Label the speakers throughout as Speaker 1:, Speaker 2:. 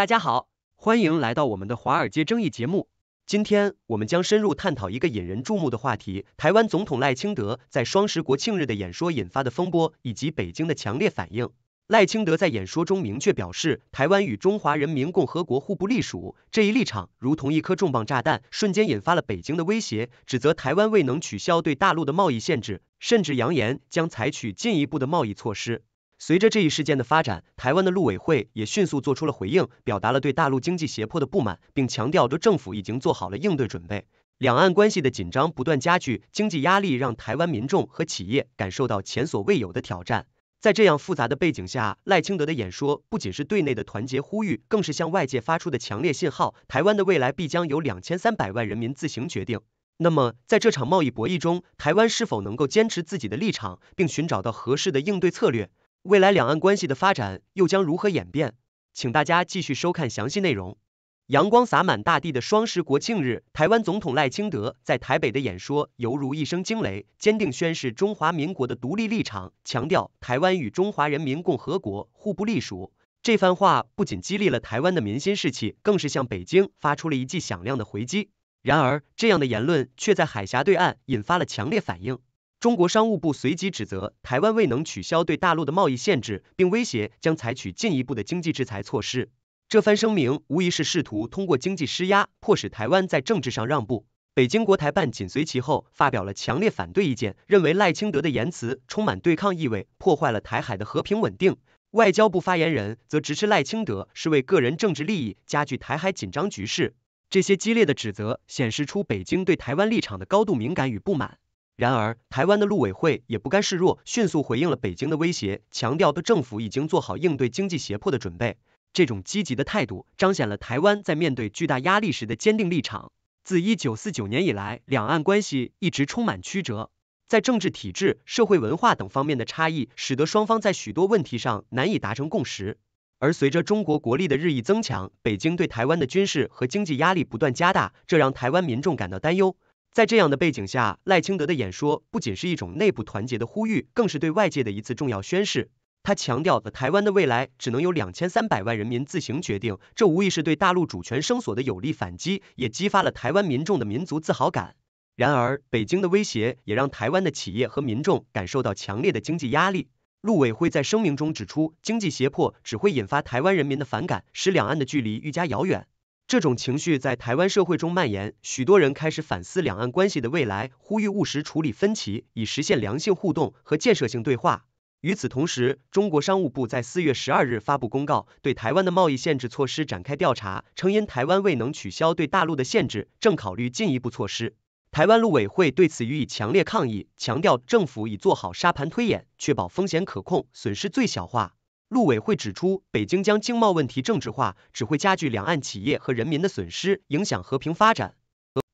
Speaker 1: 大家好，欢迎来到我们的华尔街争议节目。今天我们将深入探讨一个引人注目的话题：台湾总统赖清德在双十国庆日的演说引发的风波，以及北京的强烈反应。赖清德在演说中明确表示，台湾与中华人民共和国互不隶属，这一立场如同一颗重磅炸弹，瞬间引发了北京的威胁，指责台湾未能取消对大陆的贸易限制，甚至扬言将采取进一步的贸易措施。随着这一事件的发展，台湾的陆委会也迅速做出了回应，表达了对大陆经济胁迫的不满，并强调着政府已经做好了应对准备。两岸关系的紧张不断加剧，经济压力让台湾民众和企业感受到前所未有的挑战。在这样复杂的背景下，赖清德的演说不仅是对内的团结呼吁，更是向外界发出的强烈信号：台湾的未来必将由两千三百万人民自行决定。那么，在这场贸易博弈中，台湾是否能够坚持自己的立场，并寻找到合适的应对策略？未来两岸关系的发展又将如何演变？请大家继续收看详细内容。阳光洒满大地的双十国庆日，台湾总统赖清德在台北的演说犹如一声惊雷，坚定宣示中华民国的独立立场，强调台湾与中华人民共和国互不隶属。这番话不仅激励了台湾的民心士气，更是向北京发出了一记响亮的回击。然而，这样的言论却在海峡对岸引发了强烈反应。中国商务部随即指责台湾未能取消对大陆的贸易限制，并威胁将采取进一步的经济制裁措施。这番声明无疑是试图通过经济施压，迫使台湾在政治上让步。北京国台办紧随其后发表了强烈反对意见，认为赖清德的言辞充满对抗意味，破坏了台海的和平稳定。外交部发言人则直斥赖清德是为个人政治利益加剧台海紧张局势。这些激烈的指责显示出北京对台湾立场的高度敏感与不满。然而，台湾的陆委会也不甘示弱，迅速回应了北京的威胁，强调对政府已经做好应对经济胁迫的准备。这种积极的态度彰显了台湾在面对巨大压力时的坚定立场。自一九四九年以来，两岸关系一直充满曲折，在政治体制、社会文化等方面的差异，使得双方在许多问题上难以达成共识。而随着中国国力的日益增强，北京对台湾的军事和经济压力不断加大，这让台湾民众感到担忧。在这样的背景下，赖清德的演说不仅是一种内部团结的呼吁，更是对外界的一次重要宣示。他强调了台湾的未来只能由两千三百万人民自行决定，这无疑是对大陆主权声索的有力反击，也激发了台湾民众的民族自豪感。然而，北京的威胁也让台湾的企业和民众感受到强烈的经济压力。陆委会在声明中指出，经济胁迫只会引发台湾人民的反感，使两岸的距离愈加遥远。这种情绪在台湾社会中蔓延，许多人开始反思两岸关系的未来，呼吁务实处理分歧，以实现良性互动和建设性对话。与此同时，中国商务部在四月十二日发布公告，对台湾的贸易限制措施展开调查，称因台湾未能取消对大陆的限制，正考虑进一步措施。台湾陆委会对此予以强烈抗议，强调政府已做好沙盘推演，确保风险可控，损失最小化。陆委会指出，北京将经贸问题政治化，只会加剧两岸企业和人民的损失，影响和平发展。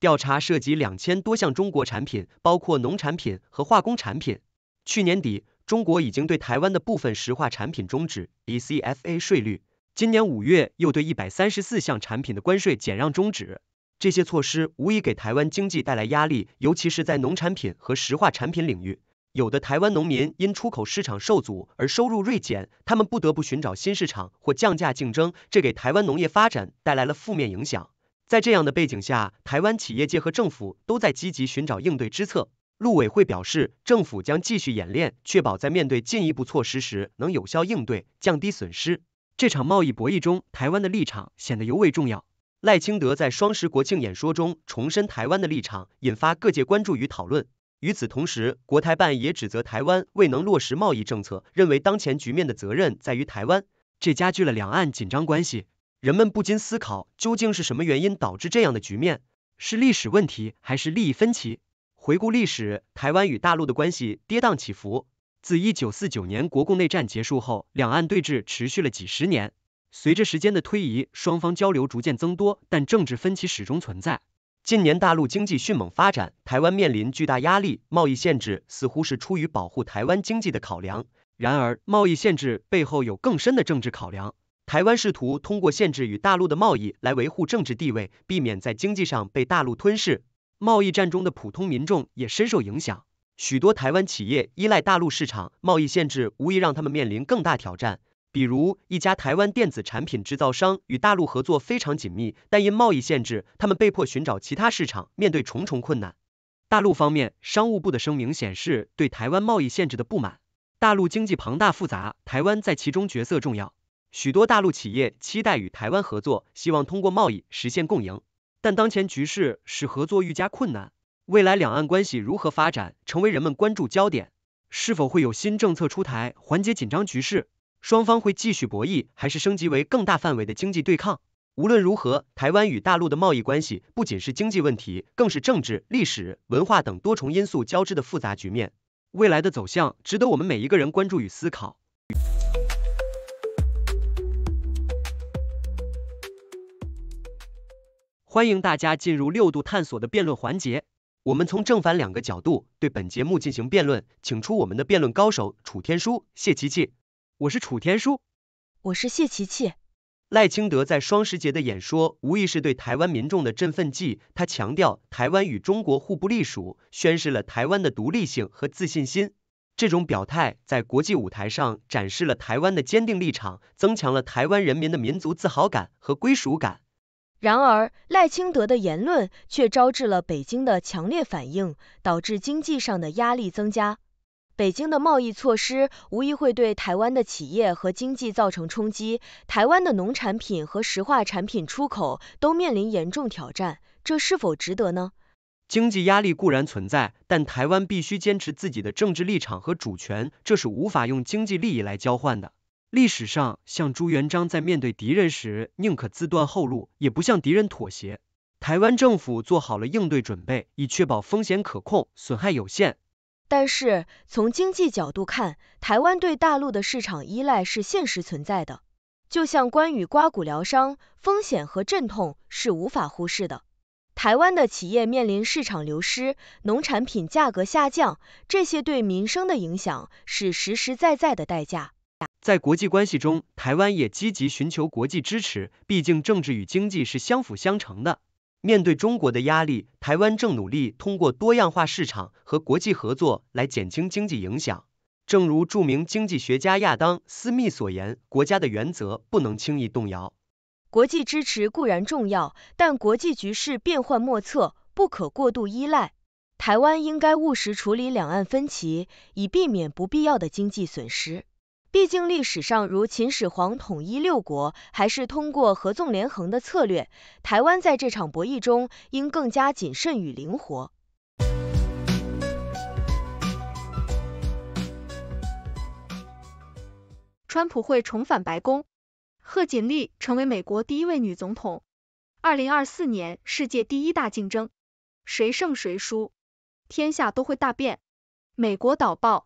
Speaker 1: 调查涉及两千多项中国产品，包括农产品和化工产品。去年底，中国已经对台湾的部分石化产品终止 ECFA 税率，今年五月又对一百三十四项产品的关税减让终止。这些措施无疑给台湾经济带来压力，尤其是在农产品和石化产品领域。有的台湾农民因出口市场受阻而收入锐减，他们不得不寻找新市场或降价竞争，这给台湾农业发展带来了负面影响。在这样的背景下，台湾企业界和政府都在积极寻找应对之策。陆委会表示，政府将继续演练，确保在面对进一步措施时能有效应对，降低损失。这场贸易博弈中，台湾的立场显得尤为重要。赖清德在双十国庆演说中重申台湾的立场，引发各界关注与讨论。与此同时，国台办也指责台湾未能落实贸易政策，认为当前局面的责任在于台湾，这加剧了两岸紧张关系。人们不禁思考，究竟是什么原因导致这样的局面？是历史问题，还是利益分歧？回顾历史，台湾与大陆的关系跌宕起伏。自一九四九年国共内战结束后，两岸对峙持续了几十年。随着时间的推移，双方交流逐渐增多，但政治分歧始终存在。近年大陆经济迅猛发展，台湾面临巨大压力。贸易限制似乎是出于保护台湾经济的考量，然而贸易限制背后有更深的政治考量。台湾试图通过限制与大陆的贸易来维护政治地位，避免在经济上被大陆吞噬。贸易战中的普通民众也深受影响，许多台湾企业依赖大陆市场，贸易限制无疑让他们面临更大挑战。比如一家台湾电子产品制造商与大陆合作非常紧密，但因贸易限制，他们被迫寻找其他市场，面对重重困难。大陆方面，商务部的声明显示对台湾贸易限制的不满。大陆经济庞大复杂，台湾在其中角色重要。许多大陆企业期待与台湾合作，希望通过贸易实现共赢。但当前局势使合作愈加困难。未来两岸关系如何发展，成为人们关注焦点。是否会有新政策出台，缓解紧张局势？双方会继续博弈，还是升级为更大范围的经济对抗？无论如何，台湾与大陆的贸易关系不仅是经济问题，更是政治、历史、文化等多重因素交织的复杂局面。未来的走向值得我们每一个人关注与思考。欢迎大家进入六度探索的辩论环节，我们从正反两个角度对本节目进行辩论，请出我们的辩论高手楚天舒、谢琪琪。我是楚天舒，我是谢琪琪。赖清德在双十节的演说无疑是对台湾民众的振奋剂，他强调台湾与中国互不隶属，宣示了台湾的独立性和自信心。这种表态在国际舞台上展示了台湾的坚定立场，增强了台湾人民的民族自豪感和归属感。
Speaker 2: 然而，赖清德的言论却招致了北京的强烈反应，导致经济上的压力增加。北京的贸易措施无疑会对台湾的企业和经济造成冲击，台湾的农产品和石化产品出口都面临严重挑战，这是否值得呢？
Speaker 1: 经济压力固然存在，但台湾必须坚持自己的政治立场和主权，这是无法用经济利益来交换的。历史上，像朱元璋在面对敌人时，宁可自断后路，也不向敌人妥协。台湾政府做好了应对准备，以确保风险可控，损害有限。但是从经济角度看，台
Speaker 2: 湾对大陆的市场依赖是现实存在的。就像关羽刮骨疗伤，风险和阵痛是无法忽视的。台湾的企业面临市场流失、农产品价格下降，这些对民生的影响是实实在在的代价。
Speaker 1: 在国际关系中，台湾也积极寻求国际支持，毕竟政治与经济是相辅相成的。面对中国的压力，台湾正努力通过多样化市场和国际合作来减轻经济影响。正如著名经济学家亚当·斯密所言，国家的原则不能轻易动摇。国
Speaker 2: 际支持固然重要，但国际局势变幻莫测，不可过度依赖。台湾应该务实处理两岸分歧，以避免不必要的经济损失。毕竟历史上如秦始皇统一六国，还是通过合纵连横的策略。台湾在这场博弈中，应更加谨慎与灵活。
Speaker 3: 川普会重返白宫，贺锦丽成为美国第一位女总统。二零二四年世界第一大竞争，谁胜谁输，天下都会大变。美国导报。